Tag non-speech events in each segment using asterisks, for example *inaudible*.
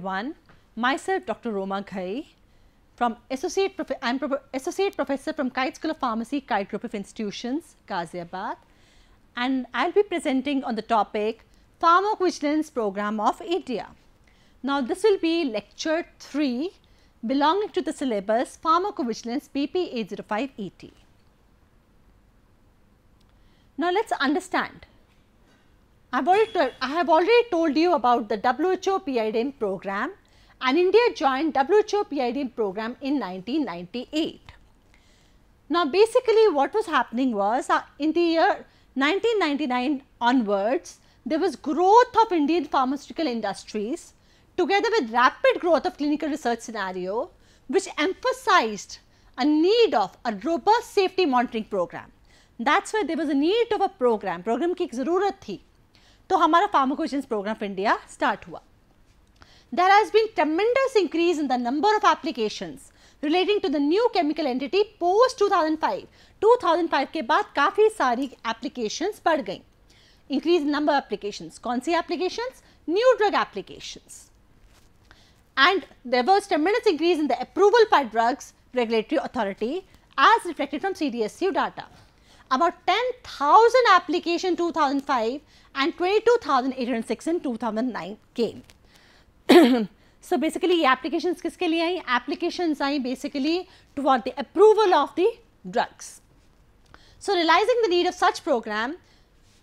everyone. Myself, Dr. Roma Ghai, from Associate, Prof I'm Pro Associate Professor from Kite School of Pharmacy, Kite Group of Institutions, Ghaziabad. And I'll be presenting on the topic Pharmacovigilance Program of India. Now, this will be lecture 3 belonging to the syllabus Pharmacovigilance BP 805 ET. Now, let us understand I have, already, I have already told you about the WHO PIDM program and India joined WHO PIDM program in 1998. Now basically what was happening was uh, in the year 1999 onwards there was growth of Indian pharmaceutical industries together with rapid growth of clinical research scenario which emphasized a need of a robust safety monitoring program. That's why there was a need of a program, program ki zarurat thi तो हमारा pharmacovigilance program of India start हुआ there has been tremendous increase in the number of application relating to the new chemical entity post 2005 2005 के बाद काफी सारी application बढ़ गई increase number application कौन सी application new drug application and there was tremendous increase in the approval for drugs regulatory authority as reflected from C D S U data about ten thousand application two thousand five and 22,806 in 2009 came. *coughs* so basically applications किसके लिए आई Applications I basically toward the approval of the drugs. So realizing the need of such program,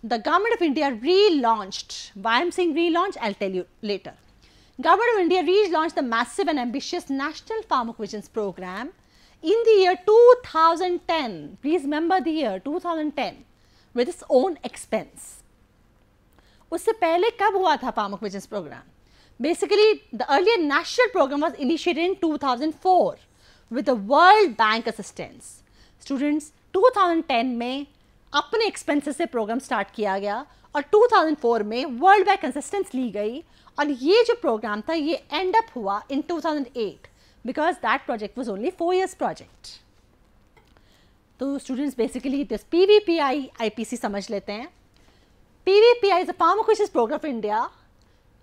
the government of India relaunched. Why I am saying relaunch, I will tell you later. Government of India relaunched the massive and ambitious National Pharmacovigilance Program in the year 2010. Please remember the year 2010 with its own expense. उससे पहले कब हुआ था pharmacovigilance program basically the earlier national program was initiated in 2004 with the world bank assistance students 2010 में अपने expenses से programme start किया गया और 2004 में वर्ल्ड बैंक असिस्टेंस ली गई और ये जो प्रोग्राम था ये एंड अप हुआ in 2008 because that project was only four years project तो students basically this P V P I I P C समझ लेते हैं PVPI is a pharmacognosis program of India.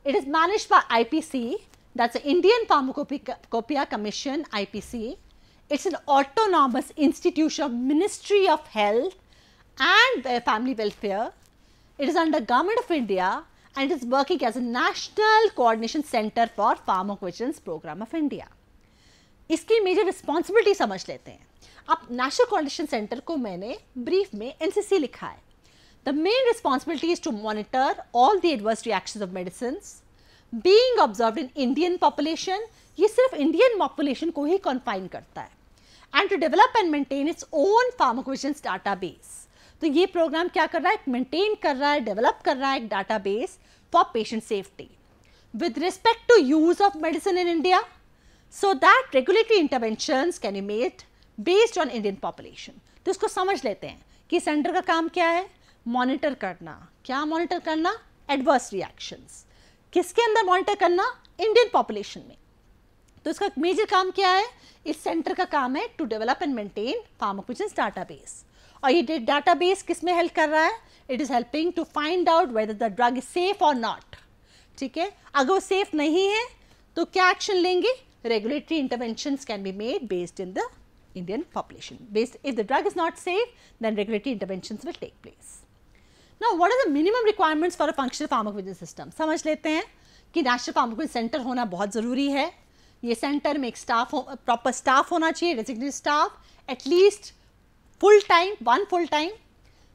It is managed by IPC, that's the Indian Pharmacopoeia Commission, IPC. It's an autonomous institution of Ministry of Health and Family Welfare. It is under Government of India and it is working as a National Coordination Center for Pharmacovigilance Program of India. इसकी major responsibility समझ लेते हैं अब national condition centre को मैंने brief में NCC लिखा है The main responsibility is to monitor all the adverse reactions of medicines being observed in Indian population. ye sirf Indian population ko hi confine karta hai and to develop and maintain its own pharmacovigilance database. to ye program kya kar raha hai maintain kar raha hai develop kar raha hai ek database for patient safety. With respect to use of medicine in India, so that regulatory interventions can be made based on Indian population. to isko samajh lete hain ki center ka kaam kya hai monitor करना क्या monitor करना adverse reactions किसके अंदर monitor करना Indian population में तो इसका major काम क्या है इस सेंटर का काम है to develop and maintain pharmacovigilance database और ये डाटाबेस किस में हेल्प कर रहा है it is helping to find out whether the drug is safe और नॉट ठीक है अगर वो सेफ नहीं है तो क्या एक्शन लेंगे regulatory intervention can be made based in the Indian population based if the drug is not safe then regulatory intervention will take place ना what is the minimum requirements for a functional pharmacovigilance system समझ लेते हैं कि national फार्माकोविजेंस centre होना बहुत ज़रूरी है ये सेंटर में एक स्टाफ हो प्रॉपर स्टाफ होना चाहिए designate staff at least full time one full time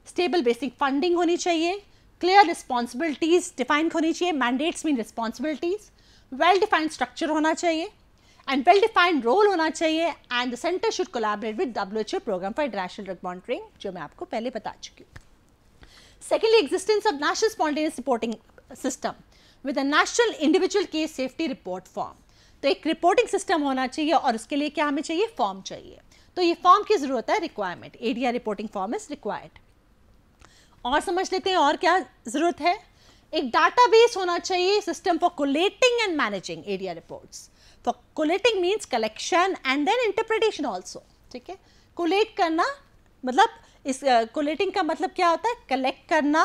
stable basic funding होनी चाहिए क्लियर रिस्पॉन्सिबिलिटीज़ डिफाइन होनी चाहिए mandates mean responsibilities well defined structure होना चाहिए एंड वेल डिफाइंड रोल होना चाहिए center should center with collaborate H O program for international drug monitoring जो मैं आपको पहले बता चुकी हूँ Secondly, existence of national spontaneous reporting system with a national individual case safety report form. तो एक रिपोर्टिंग सिस्टम होना चाहिए और उसके लिए क्या हमें चाहिए फॉर्म चाहिए तो ये फॉर्म की ज़रूरत है requirement ADR reporting form is required और समझ लेते हैं और क्या ज़रूरत है एक डाटाबेस होना चाहिए system for collating and managing ADR reports for collating means collection and then interpretation also ठीक है कोलेट करना मतलब इस कोलेटिंग uh, का मतलब क्या होता है कलेक्ट करना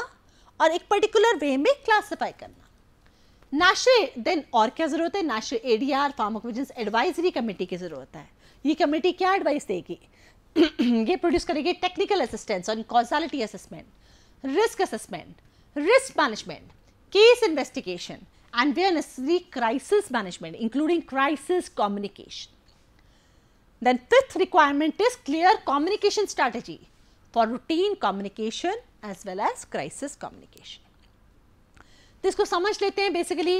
और एक पर्टिकुलर वे में क्लासिफाई करना नाशे देन और क्या ज़रूरत है नाशे एडीआर फार्माकोविजेंस एडवाइजरी कमेटी की ज़रूरत है ये कमेटी क्या एडवाइस देगी *clears throat* ये प्रोड्यूस करेगी technical assistance on causality assessment risk assessment risk management case investigation and way necessary crisis management including crisis communication. Then fifth requirement is clear communication strategy. For routine communication as well as crisis communication तो इसको समझ लेते हैं basically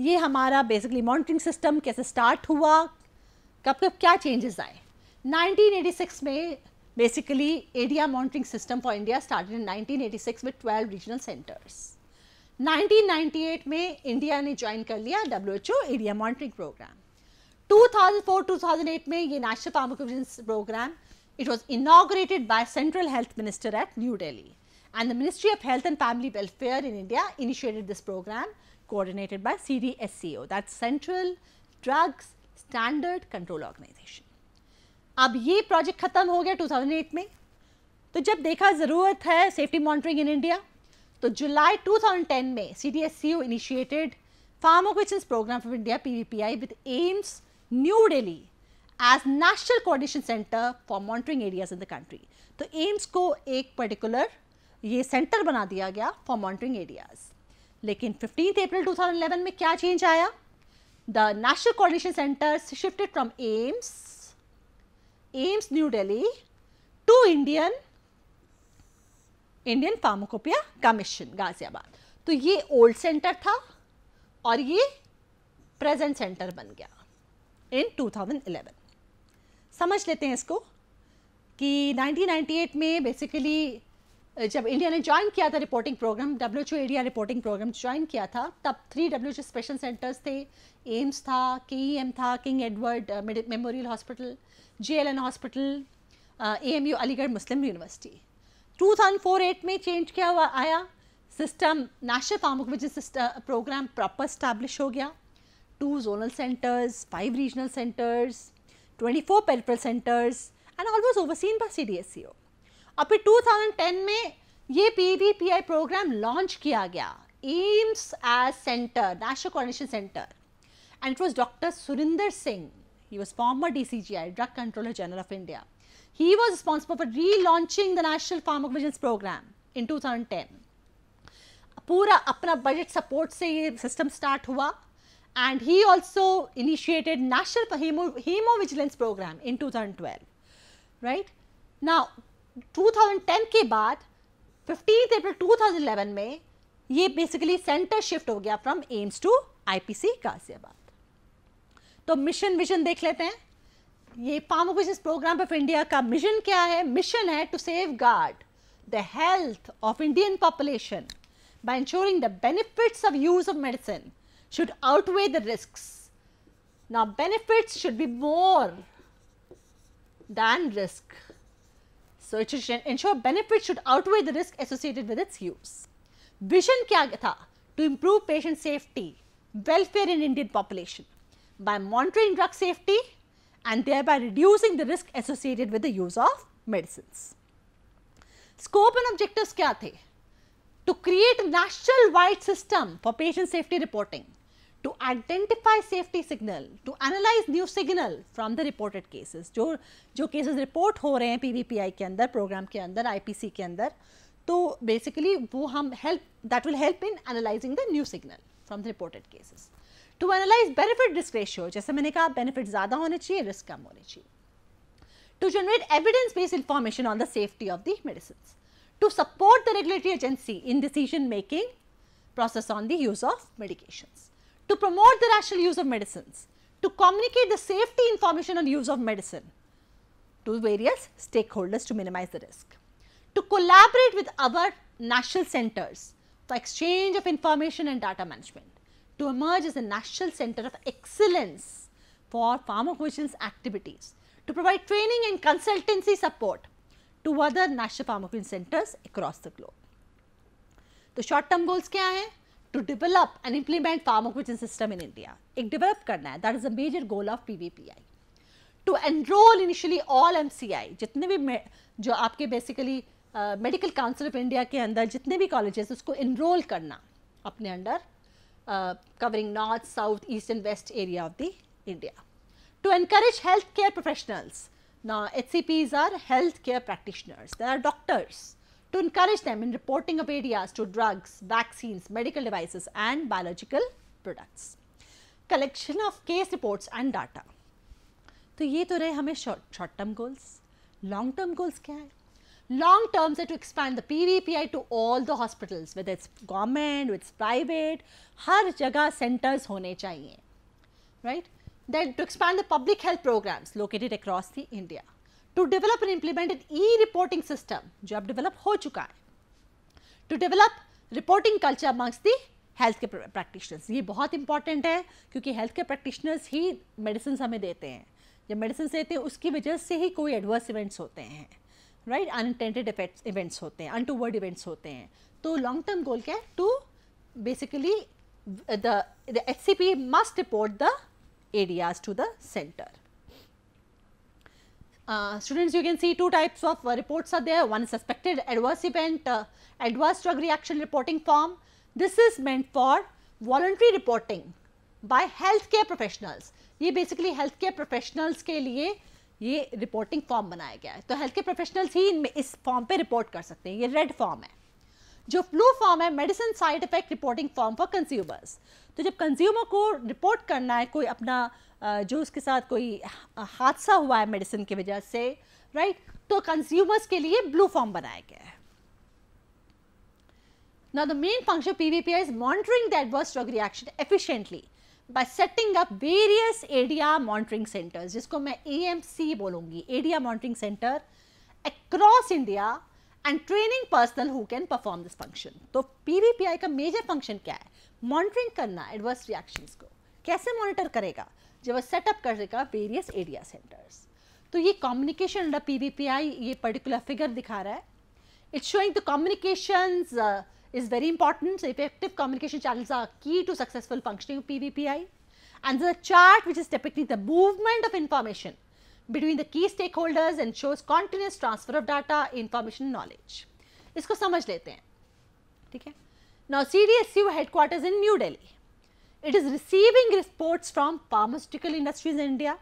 ये हमारा basically monitoring system कैसे start हुआ कब कब क्या चेंजेस आए 1986 में basically ADR monitoring system for India start in 1986 में 12 रीजनल सेंटर्स 1998 में इंडिया ने ज्वाइन कर लिया डब्ल्यूएचओ एरिया मॉनिटरिंग प्रोग्राम 2004-2008 में ये national pharmacovigilance program It was inaugurated by Central Health Minister at New Delhi and the Ministry of Health and Family Welfare in India initiated this program coordinated by CDSCO that Central Drugs Standard Control Organization. ab ye project khatam ho gaya 2008 mein to jab dekha zarurat hai safety monitoring in india to july 2010 mein cdsco initiated pharmacovigilance program of india pvpi with aims new delhi as national coordination center for monitoring ADRs in the country तो एम्स को एक particular ये center बना दिया गया for monitoring ADRs लेकिन fifteenth April 2011 में क्या चेंज आया the national coordination center shifted from AIIMS AIIMS new Delhi to Indian Indian pharmacopoeia commission Ghaziabad तो ये ओल्ड सेंटर था और ये प्रेजेंट सेंटर बन गया इन 2011 समझ लेते हैं इसको कि 1998 में बेसिकली जब इंडिया ने ज्वाइन किया था reporting program W India reporting program join किया था तब थ्री डब्ल्यू स्पेशल सेंटर्स थे एम्स था के एम e था King Edward Memorial hospital J hospital A Aligarh Muslim University four eight में चेंज किया हुआ आया system national pharmacology program proper establish हो गया two zonal centers five regional centers 24 peripheral centers and all was overseen by CDSCO और फिर 2010 में ये पीवीपीआई प्रोग्राम लॉन्च किया गया AIIMS as center national coordination center and it was doctor Surinder Singh he was former DCGI, Drug Controller General of India. He was responsible for relaunching the National Pharmacovigilance Program in 2010. पूरा अपना budget support से ये system start हुआ and he also initiated national hemo, hemovigilance program in 2012 right now 2010 ke baad 15th april 2011 mein ye basically center shift ho gaya from aims to ipc ghaziabad to mission vision dekh lete hain ye pharmacovigilance program of india ka mission kya hai mission hai to safeguard the health of indian population by ensuring the benefits of use of medicine should outweigh the risks. Now, benefits should be more than risk. So, it should ensure benefits should outweigh the risk associated with its use. Vision kya tha? To improve patient safety, welfare in Indian population by monitoring drug safety and thereby reducing the risk associated with the use of medicines. Scope and objectives kya the? To create national wide system for patient safety reporting to identify safety signal, to analyze new signal from the reported cases. जो जो cases report हो रहे हैं PVPI के अंदर program के अंदर IPC के अंदर तो basically वो हम help that will help in analyzing the new signal from the reported cases. To analyze benefit risk ratio जैसे मैंने कहा benefit ज़्यादा होने चाहिए risk कम होने चाहिए. To generate evidence based information on the safety of the medicines. To support the regulatory agency in decision making process on the use of medications. to promote the rational use of medicines, to communicate the safety information on use of medicine to various stakeholders to minimize the risk, to collaborate with other national centers for exchange of information and data management, to emerge as a national center of excellence for pharmacovigilance activities, to provide training and consultancy support to other national pharmacovigilance centers across the globe. The short-term goals क्या हैं to develop and implement pharmacovigilance system in India एक develop करना है that is a major goal of P to enroll initially all M जितने भी जो आपके basically medical council of India के अंदर जितने भी कॉलेजेस उसको एनरोल करना अपने under covering north south east and west area of the India to encourage health care professionals ना H C Ps are health care practitioners they are doctors to encourage them in reporting of areas to drugs, vaccines, medical devices and biological products. Collection of case reports and data. So, ये तो रहे हमें short term goals long term goals क्या है long terms are to expand the PVPI to all the hospitals, whether it's government, whether it's private, हर जगह centers होने चाहिए, right? Then to expand the public health programs located across the India. To develop and implement an E reporting system जो अब develop हो चुका है to develop reporting culture amongst the health के practitioners ये बहुत इंपॉर्टेंट है क्योंकि हेल्थ के प्रैक्टिशनर्स ही मेडिसिन हमें देते हैं जब मेडिसिन देते हैं उसकी वजह से ही कोई एडवर्स इवेंट्स होते हैं राइट अनटेंटेड इफेक्ट्स इवेंट्स होते हैं अनटूवर्ड इवेंट्स होते हैं तो लॉन्ग टर्म गोल क्या है to basically H C P must report the ADRs to the center. Uh, students you can see two types of uh, reports are there one is suspected adverse event uh, adverse drug reaction reporting form this is meant for voluntary reporting by healthcare professionals ye basically healthcare professionals ke liye ये reporting form बनाया गया है तो healthcare professionals ही इनमें इस form पे report कर सकते हैं ये red form है जो फ्लू फॉर्म है medicine side effect reporting form for consumers तो जब कंज्यूमर को रिपोर्ट करना है कोई अपना जो उसके साथ कोई हादसा हुआ है मेडिसिन की वजह से राइट तो कंज्यूमर्स के लिए ब्लू फॉर्म बनाया गया है now the main function PvPI is monitoring the adverse drug reaction efficiently by setting up various ADR monitoring centers जिसको मैं ए एम सी बोलूंगी ADR monitoring center across India and training personnel who can perform this function तो PvPI का major function क्या है monitoring करना adverse reaction को कैसे मॉनिटर करेगा जब सेटअप कर देगा वेरियस एरिया सेंटर्स तो ये कम्युनिकेशन अंडर पीबीपीआई ये पर्टिकुलर फिगर दिखा रहा है it's showing the communication is very important effective communication channels key to successful functioning of PvPI and the chart which is typically the movement of information between the key stakeholders and shows continuous transfer of data information knowledge इसको समझ लेते हैं ठीक है now C D S U headquarters in new Delhi It is receiving reports from pharmaceutical industries in India.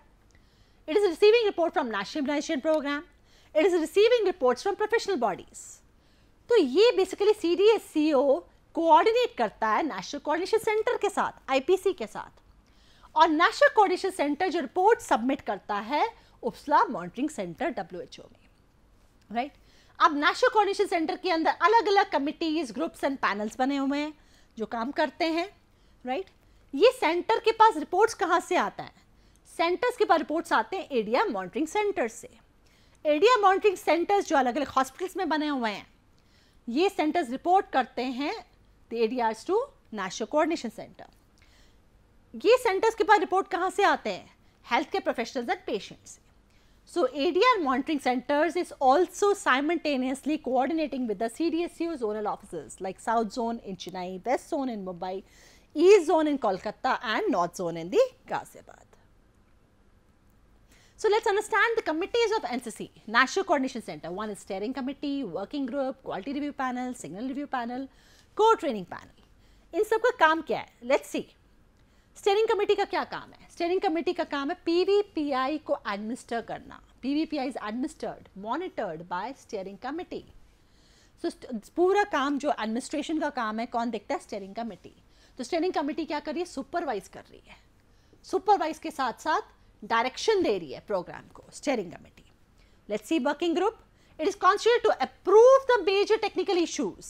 It is receiving report from National Immunization Program. It is receiving reports from professional bodies. तो ये basically C D S C O coordinate करता है national coordination center के साथ IPC के साथ और national coordination center जो रिपोर्ट सबमिट करता है उपसला मॉनिटरिंग सेंटर डब्ल्यूएचओ में राइट अब नेशनल कोऑर्डिनेशन सेंटर के अंदर अलग अलग कमिटीज ग्रुप्स एंड पैनल्स बने हुए हैं जो काम करते हैं राइट ये सेंटर के पास रिपोर्ट्स कहाँ से आता है सेंटर्स के पास रिपोर्ट्स आते हैं एडिया मॉनिटरिंग सेंटर से एडिया मॉनिटरिंग सेंटर्स जो अलग अलग हॉस्पिटल्स में बने हुए हैं ये सेंटर्स रिपोर्ट करते हैं the to national coordination center ये सेंटर्स के पास रिपोर्ट कहाँ से आते हैं health care professionals and patients So ADR monitoring centers is also simultaneously coordinating with the CDSU's zonal offices like South Zone in Chennai, West Zone in Mumbai, east zone in Kolkata and north zone in the Ghaziabad. So let's understand the committees of NCC, National Coordination Center. One is steering committee, working group, quality review panel, signal review panel, core training panel. इन सब का काम क्या है let's see steering committee का क्या काम है स्टेयरिंग कमेटी का काम है पीवीपीआई को एडमिनिस्टर करना PvPI is administered monitored by steering committee so पूरा काम जो एडमिनिस्ट्रेशन का काम है कौन देखता है स्टेयरिंग कमेटी तो स्टेयरिंग कमेटी क्या कर रही है सुपरवाइज कर रही है सुपरवाइज के साथ साथ डायरेक्शन दे रही है प्रोग्राम को steering committee let's see working group it is constitute to approve the major technical issues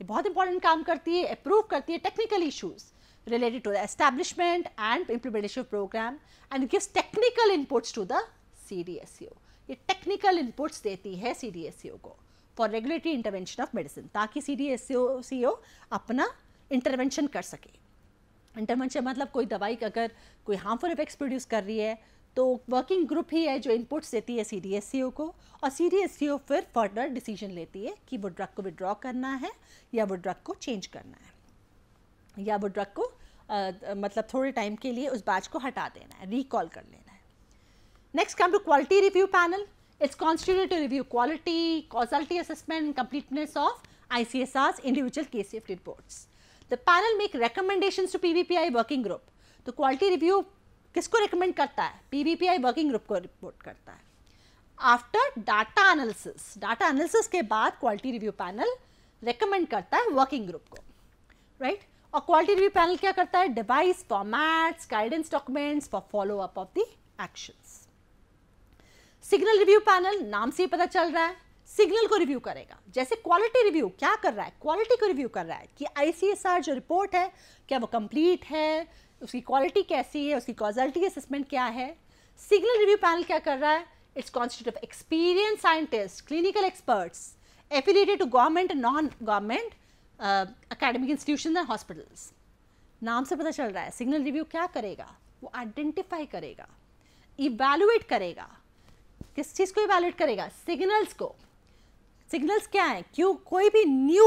ये बहुत इंपॉर्टेंट काम करती है अप्रूव करती है technical issues related to related and implementation program and give technical inputs to the C D S U ये technical inputs देती है सी डी एस यू को for regulatory intervention of medicine ताकि सी डी एस ओ अपना intervention कर सके intervention मतलब कोई दवाई अगर कोई हार्मफुल इफेक्ट्स प्रोड्यूस कर रही है तो वर्किंग ग्रुप ही है जो इनपुट्स देती है सी डी को और सी डी फिर फर्दर डिसीजन लेती है कि वो ड्रग को विड्रॉ करना है या वो ड्रग को चेंज करना है या वो ड्रग को आ, मतलब थोड़े टाइम के लिए उस बैच को हटा देना है रिकॉल कर लेना है next come to quality review panel it's constitute to review quality causality assessment completeness of I C S individual case reports the panel make recommendation to P PvPI working group तो quality review किसको recommend करता है PvPI working group को report करता है after data analysis data analysis के बाद quality review panel recommend करता है वर्किंग ग्रुप को राइट right? और क्वालिटी रिव्यू पैनल क्या करता है devise formats guidance documents for follow up of the actions signal review panel नाम से ही पता चल रहा है सिग्नल को रिव्यू करेगा जैसे क्वालिटी रिव्यू क्या कर रहा है क्वालिटी को रिव्यू कर रहा है कि आईसीएसआर जो रिपोर्ट है क्या वो कंप्लीट है उसकी क्वालिटी कैसी है उसकी कॉजल्टी असेसमेंट क्या है सिग्नल रिव्यू पैनल क्या कर रहा है it's constitute of experience scientist clinical experts affiliated to government non government academic institution and hospitals नाम से पता चल रहा है सिग्नल रिव्यू क्या करेगा वो आइडेंटिफाई करेगा इवेलुएट करेगा किस चीज़ को इवेलुएट करेगा सिग्नल्स को सिग्नल्स क्या हैं क्यों कोई भी new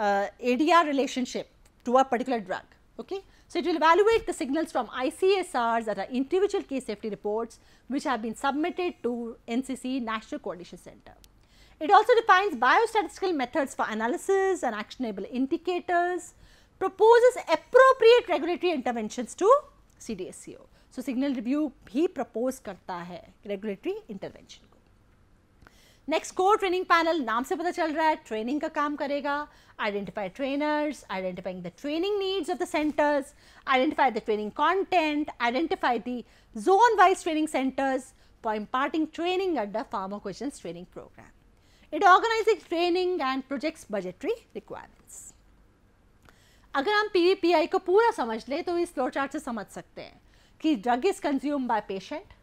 A D R relationship to a particular drug okay so it will evaluate the signals from I C S R or individual case safety reports which have been submitted to N C C national coordination centre it also defines biostatistical methods for analysis and actionable indicators proposes appropriate regulatory intervention to C D S C O so signal review भी propose करता है regulatory intervention next core training panel नाम से पता चल रहा है training का काम करेगा identify trainers identifying the training needs of the centres identify the training content identify the zone wise training centres for imparting training at the फार्मो question training programme it organise training and projects budgetary requirements अगर हम P को पूरा समझ लें तो इस flow chart से समझ सकते हैं कि drug is consume by patient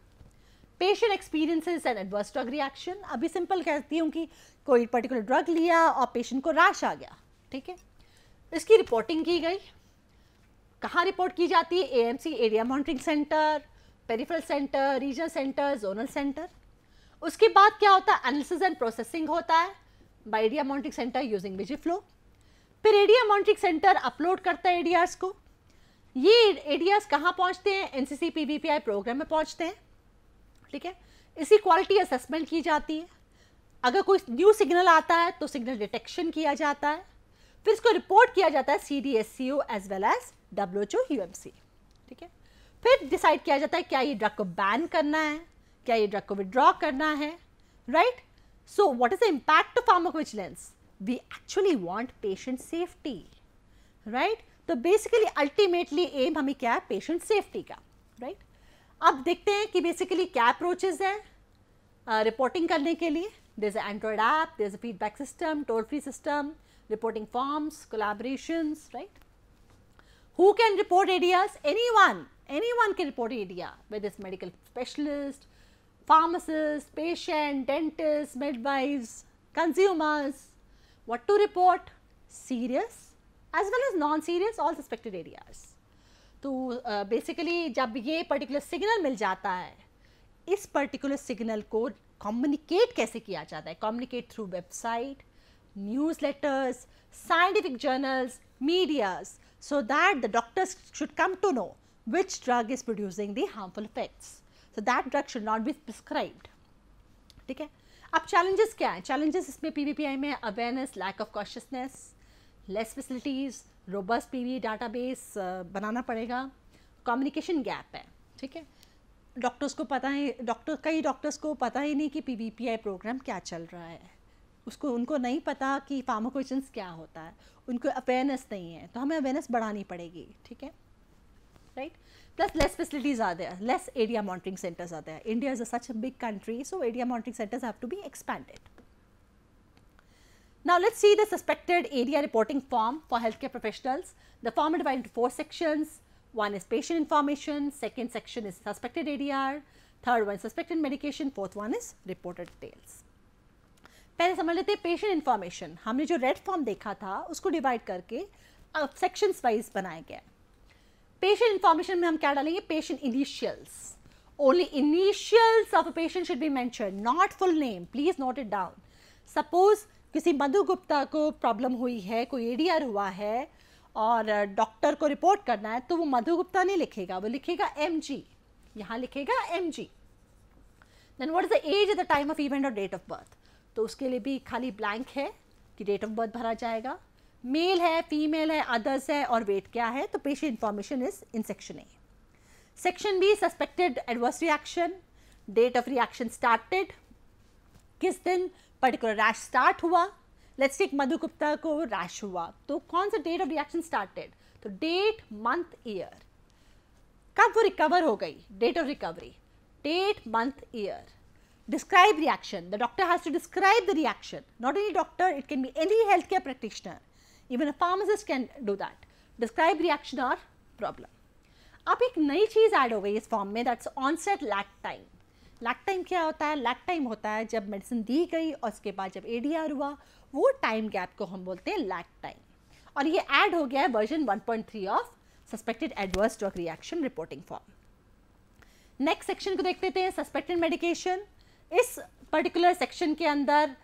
patient experiences and adverse drug reaction अभी सिंपल कहती हूँ कि कोई पर्टिकुलर ड्रग लिया और पेशेंट को रैश आ गया ठीक है इसकी रिपोर्टिंग की गई कहाँ रिपोर्ट की जाती है AMC area monitoring centre peripheral centre regional centre zonal centre उसके बाद क्या होता है एनालिसिस एंड प्रोसेसिंग होता है by area monitoring centre using VigiFlow फिर एरिया मॉनिटरिंग सेंटर अपलोड करता है एडियाज़ को ये एडियाज़ कहाँ पहुँचते हैं एन सी प्रोग्राम में पहुँचते हैं ठीक है इसी क्वालिटी असेसमेंट की जाती है अगर कोई न्यू सिग्नल आता है तो सिग्नल डिटेक्शन किया जाता है फिर इसको रिपोर्ट किया जाता है C D S C O as well as W H O U M C ठीक है फिर डिसाइड किया जाता है क्या ये ड्रग को बैन करना है क्या ये ड्रग को विड्रॉ करना है right so what is the impact of pharmacovigilance we actually want patient safety right तो बेसिकली अल्टीमेटली एम हमें क्या है पेशेंट सेफ्टी का अब देखते हैं कि बेसिकली क्या अप्रोचेज है रिपोर्टिंग uh, करने के लिए this Android app this feedback system toll free system reporting forms collaboration right who can report ADRs anyone anyone can report ADR with is medical specialist pharmacist patient dentist midwives consumers what to report serious as well as non serious all suspected ADRs तो basically जब ये particular signal मिल जाता है इस particular signal को communicate कैसे किया जाता है communicate through website newsletters scientific journals medias so that the doctors should come to know which drug is producing the harmful effects so that drug should not be prescribed ठीक है अब challenges क्या है challenges इसमें P में awareness lack of consciousness less facilities robust data database बनाना पड़ेगा communication gap है ठीक है डॉक्टर्स को पता है डॉक्टर कई डॉक्टर्स को पता ही नहीं कि P P V I programme क्या चल रहा है उसको उनको नहीं पता कि फार्माकोजेंस क्या होता है उनको अवेयरनेस नहीं है तो हमें अवेयरनेस बढ़ानी पड़ेगी ठीक है राइट प्लस लेस फैसिलिटीज़ आते हैं लेस एरिया मॉनिटरिंग सेंटर्स आते हैं India is a such big country so area monitoring centres have to be expanded Now, let us see the suspected area reporting form for healthcare professionals. The form is divided into four sections. One is patient information, second section is suspected ADR, third one suspected medication, fourth one is reported details. पहले समझ लेते हैं patient information हमने जो red form देखा था उसको divide करके अब सेक्शंस वाइज बनाया गया पेशेंट इन्फॉर्मेशन में हम क्या डालेंगे patient initials only initials of a patient should be mention not full name please note it down suppose किसी मधु गुप्ता को प्रॉब्लम हुई है कोई एडीआर हुआ है और डॉक्टर को रिपोर्ट करना है तो वो मधु गुप्ता नहीं लिखेगा वो लिखेगा एम जी यहाँ लिखेगा M G then what is the age at the time of event और डेट ऑफ बर्थ तो उसके लिए भी खाली ब्लैंक है कि डेट ऑफ बर्थ भरा जाएगा मेल है फीमेल है अदर्स है और वेट क्या है तो patient information is in section A section B suspected adverse reaction date of reaction started किस दिन पर्टिकुलर रैश स्टार्ट हुआ लेट्स टेक मधु गुप्ता को रैश हुआ तो कौन सा डेट ऑफ रिएक्शन स्टार्टेड तो डेट मंथ ईयर कब वो रिकवर हो गई date of recovery date month year describe reaction the doctor has to describe the reaction not only doctor it can be any healthcare practitioner even a pharmacist can do that describe reaction or problem अब एक नई चीज़ add हो गई इस form में that's onset lag time lag time क्या होता है लैक टाइम होता है जब मेडिसिन दी गई और उसके बाद जब ए हुआ वो टाइम गैप को हम बोलते हैं लैक टाइम और ये ऐड हो गया है version 1.3 of suspected adverse drug reaction reporting form next section को देख लेते हैं सस्पेक्टेड मेडिकेशन इस पर्टिकुलर सेक्शन के अंदर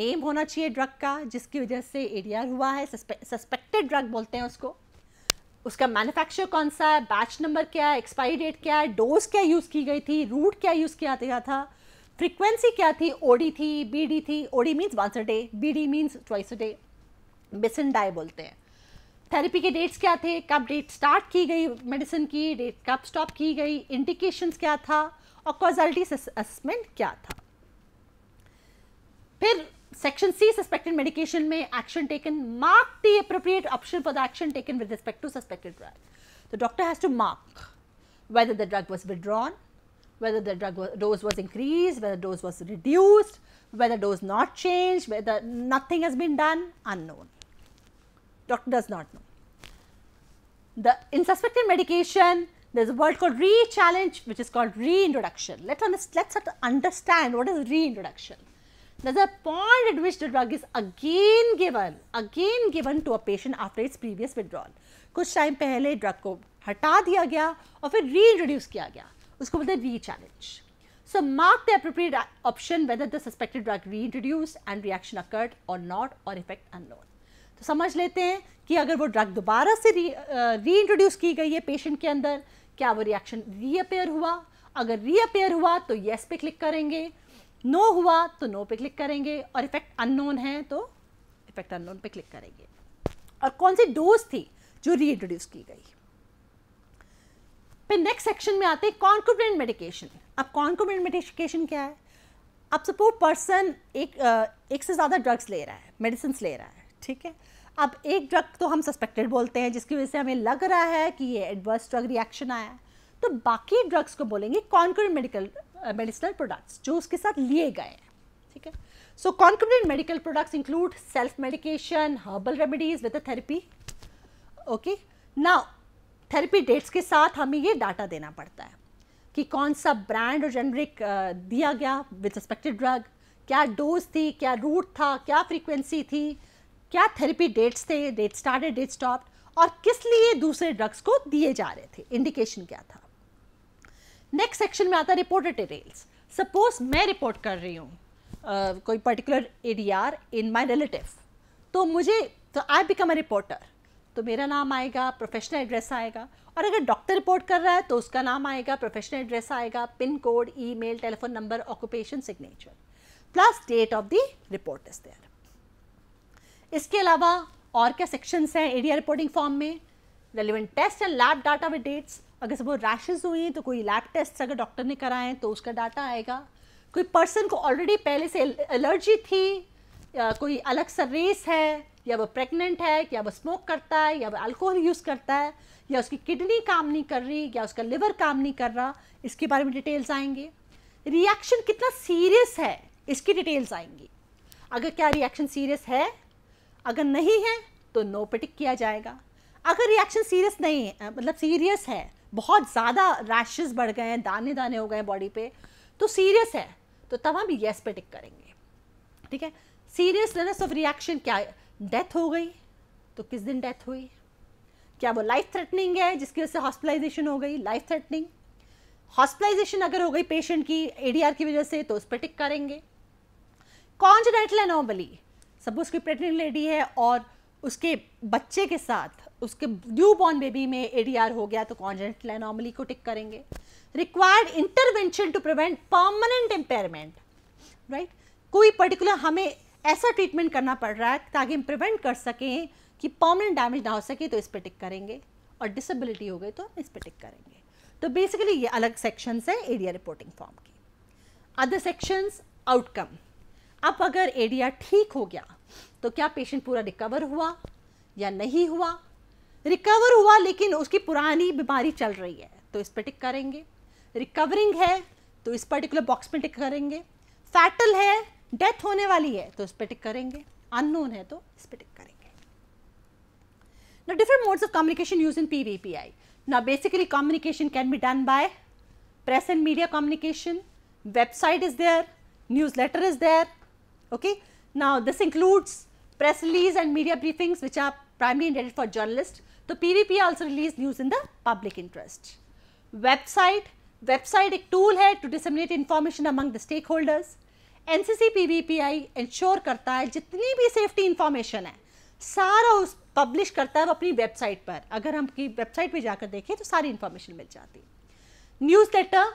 नेम होना चाहिए ड्रग का जिसकी वजह से एडीआर हुआ है सस्पेक्टेड ड्रग बोलते हैं उसको उसका मैन्युफैक्चर कौन सा है बैच नंबर क्या है एक्सपायरी डेट क्या है डोज क्या यूज़ की गई थी रूट क्या यूज़ किया गया था फ्रीक्वेंसी क्या थी ओडी थी बीडी थी OD means once a day BD means twice a day बेसन डाई बोलते हैं थेरेपी के डेट्स क्या थे कब डेट स्टार्ट की गई मेडिसिन की डेट कब स्टॉप की गई इंडिकेशंस क्या था और कॉजलिटी असमेंट क्या था फिर section C suspected medication may action taken mark the appropriate option for the action taken with respect to suspected drug. The doctor has to mark whether the drug was withdrawn, whether the drug was, dose was increased, whether dose was reduced, whether dose not changed, whether nothing has been done unknown. Doctor does not know. The in suspected medication there is a word called re-challenge which is called reintroduction. Let us let's understand what is reintroduction there's a point at which the drug is again given again given to a patient after its previous withdrawal कुछ time पहले drug को हटा दिया गया और फिर reintroduce किया गया उसको बोलते हैं rechallenge so mark the appropriate option whether the suspected drug reintroduce and reaction occurred और नॉट और इफेक्ट अननोन तो समझ लेते हैं कि अगर वो ड्रग दोबारा से रीइंट्रोड्यूस uh, की गई है पेशेंट के अंदर क्या वो रिएक्शन रीअपेयर हुआ अगर रीअपेयर हुआ तो येस पे क्लिक करेंगे नो हुआ तो नो पे क्लिक करेंगे और इफेक्ट अननोन है तो इफेक्ट अननोन पे क्लिक करेंगे और कौन सी डोज थी जो रीइंट्रोड्यूस की गई फिर नेक्स्ट सेक्शन में आते हैं कॉन्कोबेंट मेडिकेशन अब कॉन्कोबेंट मेडिकेशन क्या है अब सपोज पर्सन एक एक से ज़्यादा ड्रग्स ले रहा है मेडिसिन ले रहा है ठीक है अब एक ड्रग तो हम सस्पेक्टेड बोलते हैं जिसकी वजह से हमें लग रहा है कि ये एडवर्स ड्रग रिएक्शन आया है तो बाकी ड्रग्स को बोलेंगे कॉन्क्रीट मेडिकल मेडिसिनल प्रोडक्ट्स जो उसके साथ लिए गए हैं ठीक है so concrete medical products include self medication herbal remedies with therapy okay now therapy dates के साथ हमें ये डाटा देना पड़ता है कि कौन सा ब्रांड और जेनरिक uh, दिया गया विद रिस्पेक्टेड ड्रग क्या डोज थी क्या रूट था क्या फ्रीक्वेंसी थी क्या थेरेपी डेट्स थे डेट स्टार्टेड डेट स्टॉप और किस लिए दूसरे ड्रग्स को दिए जा रहे थे इंडिकेशन क्या था नेक्स्ट सेक्शन में आता है रिपोर्टेड डिटेल्स सपोज मैं रिपोर्ट कर रही हूँ uh, कोई पर्टिकुलर एडीआर इन माय रिलेटिव तो मुझे तो आई बिकम अ रिपोर्टर तो मेरा नाम आएगा प्रोफेशनल एड्रेस आएगा और अगर डॉक्टर रिपोर्ट कर रहा है तो उसका नाम आएगा प्रोफेशनल एड्रेस आएगा pin code email telephone number occupation signature plus date of the report is there इसके अलावा और क्या सेक्शंस हैं एरिया रिपोर्टिंग फॉर्म में relevant test and lab data with dates अगर वो रैशेज हुई तो कोई लैब टेस्ट अगर डॉक्टर ने कराएं तो उसका डाटा आएगा कोई पर्सन को ऑलरेडी पहले से एलर्जी थी या कोई अलग सा रेस है या वो प्रेग्नेंट है या वो स्मोक करता है या वो अल्कोहल यूज़ करता है या उसकी किडनी काम नहीं कर रही या उसका लिवर काम नहीं कर रहा इसके बारे में डिटेल्स आएंगे रिएक्शन कितना सीरियस है इसकी डिटेल्स आएंगी अगर क्या रिएक्शन सीरियस है अगर नहीं है तो नो पिटिक किया जाएगा अगर रिएक्शन सीरियस नहीं है मतलब सीरियस है बहुत ज़्यादा रैशेस बढ़ गए हैं दाने दाने हो गए हैं बॉडी पे तो सीरियस है तो तब हम येस पे टिक करेंगे ठीक है सीरियसनेस ऑफ रिएक्शन क्या है डेथ हो गई तो किस दिन डेथ हुई क्या वो लाइफ थ्रेटनिंग है जिसकी वजह से हॉस्पिटलाइजेशन हो गई लाइफ थ्रेटनिंग हॉस्पिटलाइजेशन अगर हो गई पेशेंट की एडीआर की वजह से तो उस पर टिक करेंगे कौन कॉन्जनाइटल एनोमली सपोज की प्रेगनेंट लेडी है और उसके बच्चे के साथ उसके न्यू बॉर्न बेबी में एडीआर हो गया तो कॉन्जेंटल एनॉमली को टिक करेंगे required intervention to prevent permanent impairment right कोई पर्टिकुलर हमें ऐसा ट्रीटमेंट करना पड़ रहा है ताकि हम प्रिवेंट कर सकें कि परमानेंट डैमेज ना हो सके तो इस पर टिक करेंगे और डिसेबिलिटी हो गई तो हम इस पर टिक करेंगे तो बेसिकली ये अलग सेक्शंस है एरिया रिपोर्टिंग फॉर्म की अदर सेक्शंस आउटकम अब अगर एरिया ठीक हो गया तो क्या पेशेंट पूरा रिकवर हुआ या नहीं हुआ रिकवर हुआ लेकिन उसकी पुरानी बीमारी चल रही है तो इस पर टिक करेंगे रिकवरिंग है तो इस पर्टिकुलर बॉक्स में टिक करेंगे फैटल है डेथ होने वाली है तो इस पर टिक करेंगे अननोन है तो इस पर टिक करेंगे ना different modes of communication use in P V ना basically communication can be done by press and media communication website is there newsletter is there okay now this includes press release and media briefings which are primarily intended for journalists. तो PVP also release news in the public interest website website एक tool है to disseminate information among the stakeholders NCC PVPI ensure करता है जितनी भी safety information है सारा उस पब्लिश करता है वो अपनी वेबसाइट पर अगर हम की वेबसाइट पे जाकर देखें तो सारी इन्फॉर्मेशन मिल जाती है newsletter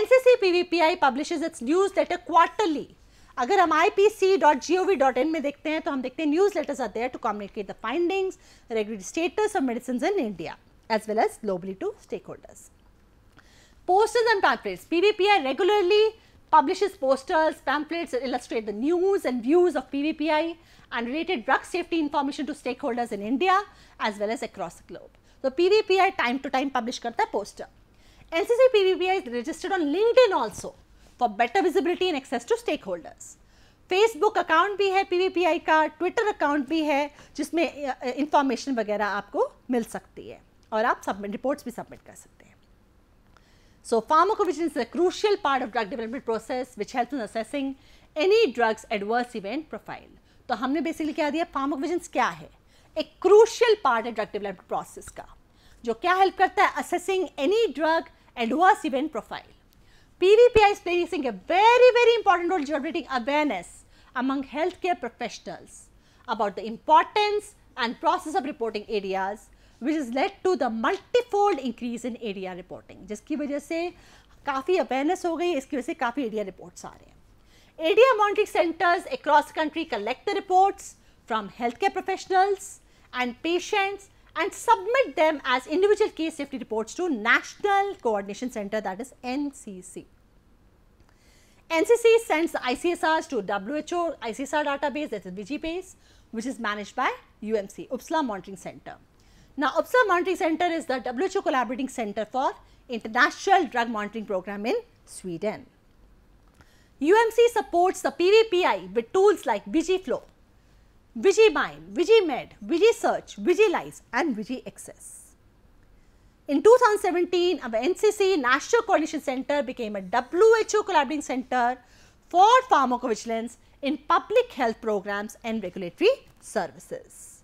NCC PVPI publishes its newsletter quarterly अगर हम I P C dot dot in में देखते हैं तो हम देखते हैं newsletters are there to communicate the findings regulatory status of medicine in India as well as globally to stakeholders posters and pamphlets PVPR regularly publishes posters pamphlets illustrate the news and views of PVPI and related drug safety information to stakeholders in India as well as across the globe तो PVPI time to time publish करता है poster NCC PVPI is registered on LinkedIn also for better visibility and access to stakeholders Facebook account भी है P का Twitter account भी है जिसमें information वगैरह आपको मिल सकती है और आप सबमिट रिपोर्ट्स भी सबमिट कर सकते हैं so pharmacovigilance is a crucial part of drug development process which help in assessing any drugs adverse event profile तो हमने बेसिकली क्या दिया फार्माकोविजेंस क्या है एक क्रूशियल पार्ट है ड्रग डेवलपमेंट प्रोसेस का जो क्या हेल्प करता है assessing any drug adverse event profile PVPI is playing a very, very important role generating awareness among healthcare professionals about the importance and process of reporting areas which has led to the multifold increase in area reporting जिसकी वजह से awareness awareness हो गई इसकी वजह से काफ़ी area reports are रहे Area monitoring centers across the country collect the reports from healthcare professionals and patients and submit them as individual case safety reports to National Coordination Center that is NCC. NCC sends the ICSRs to WHO ICSR database that is VGBase which is managed by UMC Uppsala Monitoring Center. Now Uppsala Monitoring Center is the WHO collaborating center for international drug monitoring program in Sweden. UMC supports the PVPI with tools like BGFlow VigiMind, VigiMed, VigiSearch, VigiLize and VigiAccess. In 2017, our NCC National Coordination Center became a WHO collaborating center for pharmacovigilance in public health programs and regulatory services.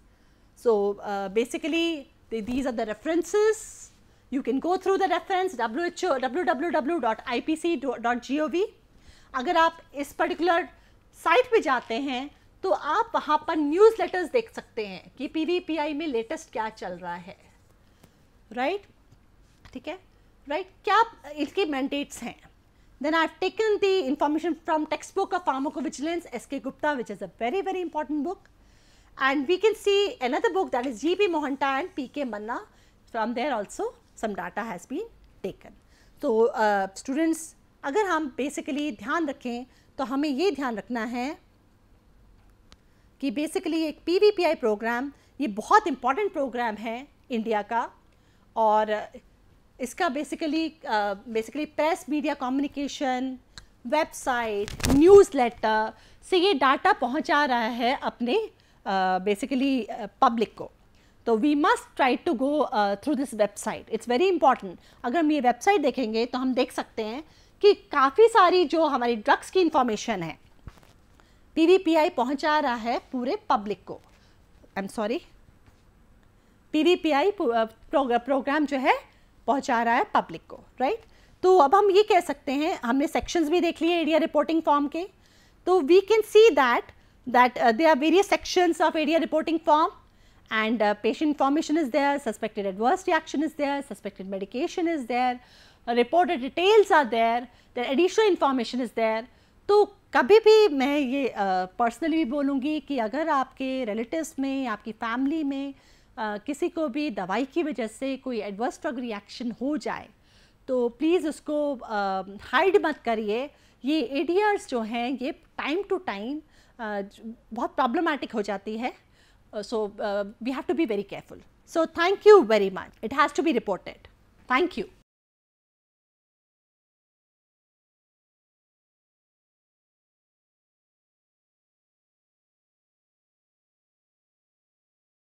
So, uh, basically the, these are the references. You can go through the reference WHO www.ipc.gov. If you go to this particular site, हैं तो आप वहां पर news letters देख सकते हैं कि PvPI में लेटेस्ट क्या चल रहा है राइट ठीक है राइट क्या इसके मैंडेट्स हैं then I taken the information from textbook of pharmacovigilance S K Gupta which is a very very important book and we can see another book that is G B Mohanta and P K Manna from there also some data has been taken तो students अगर हम basically ध्यान रखें तो हमें ये ध्यान रखना है कि बेसिकली एक पी प्रोग्राम ये बहुत इम्पॉर्टेंट प्रोग्राम है इंडिया का और इसका basically basically press media communication website newsletter से ये डाटा पहुंचा रहा है अपने बेसिकली uh, पब्लिक uh, को तो we must try to go through this website it's very important अगर हम ये वेबसाइट देखेंगे तो हम देख सकते हैं कि काफ़ी सारी जो हमारी ड्रग्स की इन्फॉर्मेशन है पीवीपीआई पहुंचा रहा है पूरे पब्लिक को I am sorry PVPI programme जो है पहुंचा रहा है पब्लिक को राइट right? तो अब हम ये कह सकते हैं हमने सेक्शन भी देख लिए एरिया रिपोर्टिंग फॉर्म के तो we can see that that they are various section of ADR reporting form and patient information is there suspected adverse reaction is there suspected medication is there reported details are there there additional information is there तो कभी भी मैं ये personally भी बोलूँगी कि अगर आपके रिलेटिव्स में आपकी फैमिली में आ, किसी को भी दवाई की वजह से कोई एडवर्स ड्रग रिएक्शन हो जाए तो प्लीज़ उसको हाइड मत करिए ये एडीआर्स जो हैं ये टाइम टू टाइम बहुत प्रॉब्लमेटिक हो जाती है so we have to be very careful so thank you very much it has to be reported thank you